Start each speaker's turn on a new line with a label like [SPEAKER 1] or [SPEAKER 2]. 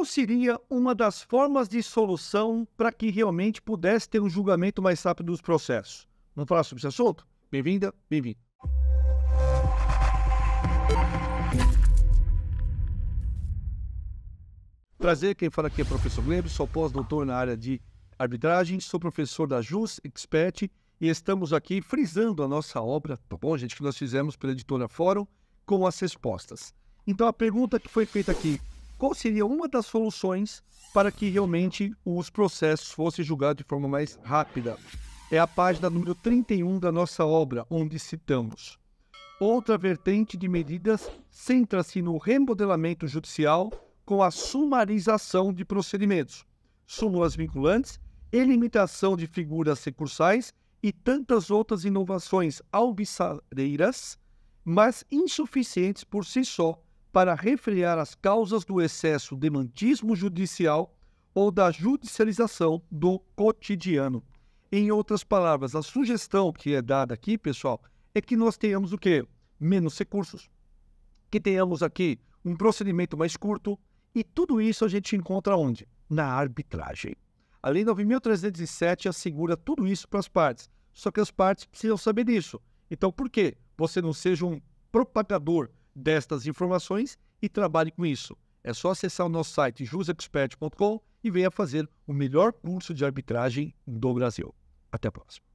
[SPEAKER 1] qual seria uma das formas de solução para que realmente pudesse ter um julgamento mais rápido dos processos? Vamos falar sobre esse assunto? Bem-vinda, bem-vindo. Prazer, quem fala aqui é o professor Gleber, sou pós-doutor na área de arbitragem, sou professor da JUS Expert e estamos aqui frisando a nossa obra, tá bom, gente, que nós fizemos pela editora Fórum com as respostas. Então a pergunta que foi feita aqui qual seria uma das soluções para que realmente os processos fossem julgados de forma mais rápida. É a página número 31 da nossa obra, onde citamos. Outra vertente de medidas centra-se no remodelamento judicial com a sumarização de procedimentos, súmulas vinculantes, eliminação de figuras recursais e tantas outras inovações alvissareiras, mas insuficientes por si só para refrear as causas do excesso de mantismo judicial ou da judicialização do cotidiano. Em outras palavras, a sugestão que é dada aqui, pessoal, é que nós tenhamos o quê? Menos recursos, que tenhamos aqui um procedimento mais curto, e tudo isso a gente encontra onde? Na arbitragem. A Lei 9.307 assegura tudo isso para as partes, só que as partes precisam saber disso. Então, por que você não seja um propagador destas informações e trabalhe com isso. É só acessar o nosso site jusexpert.com e venha fazer o melhor curso de arbitragem do Brasil. Até a próxima.